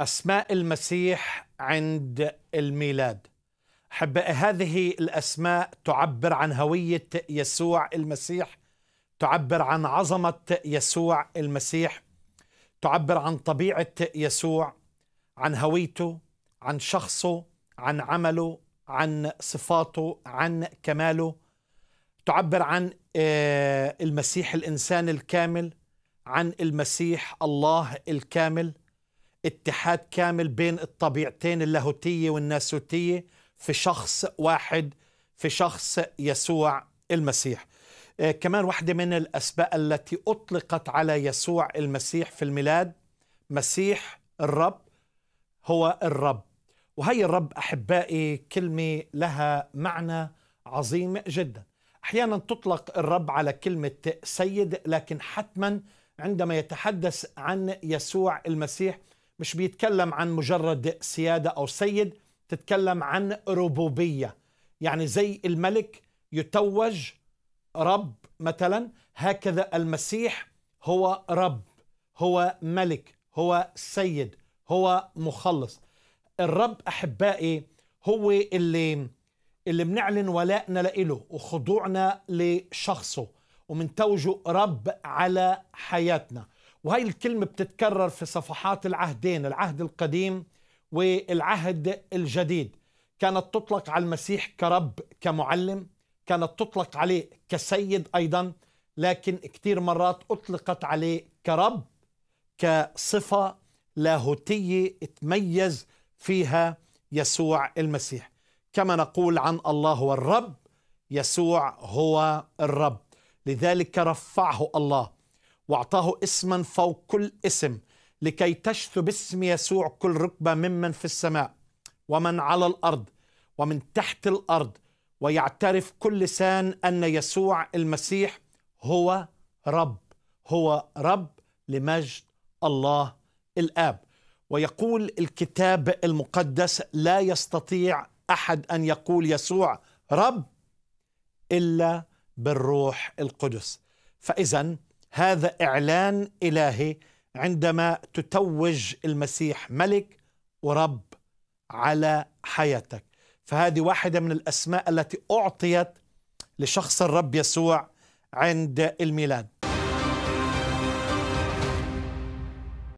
أسماء المسيح عند الميلاد حب هذه الأسماء تعبر عن هوية يسوع المسيح تعبر عن عظمة يسوع المسيح تعبر عن طبيعة يسوع عن هويته عن شخصه عن عمله عن صفاته عن كماله تعبر عن آه، المسيح الإنسان الكامل عن المسيح الله الكامل اتحاد كامل بين الطبيعتين اللاهوتية والناسوتية في شخص واحد في شخص يسوع المسيح آه، كمان واحدة من الأسباب التي أطلقت على يسوع المسيح في الميلاد مسيح الرب هو الرب وهي الرب أحبائي كلمة لها معنى عظيم جدا أحيانا تطلق الرب على كلمة سيد لكن حتما عندما يتحدث عن يسوع المسيح مش بيتكلم عن مجرد سيادة أو سيد تتكلم عن ربوبية يعني زي الملك يتوج رب مثلا هكذا المسيح هو رب هو ملك هو سيد هو مخلص الرب أحبائي هو اللي اللي بنعلن ولائنا له وخضوعنا لشخصه ومنتوجه رب على حياتنا وهي الكلمة بتتكرر في صفحات العهدين العهد القديم والعهد الجديد كانت تطلق على المسيح كرب كمعلم كانت تطلق عليه كسيد أيضا لكن كثير مرات أطلقت عليه كرب كصفة لاهوتية تميز فيها يسوع المسيح كما نقول عن الله هو الرب يسوع هو الرب لذلك رفعه الله واعطاه اسما فوق كل اسم لكي تشث باسم يسوع كل ركبه ممن في السماء ومن على الارض ومن تحت الارض ويعترف كل لسان ان يسوع المسيح هو رب هو رب لمجد الله الاب ويقول الكتاب المقدس لا يستطيع احد ان يقول يسوع رب الا بالروح القدس فاذا هذا اعلان الهي عندما تتوج المسيح ملك ورب على حياتك فهذه واحده من الاسماء التي اعطيت لشخص الرب يسوع عند الميلاد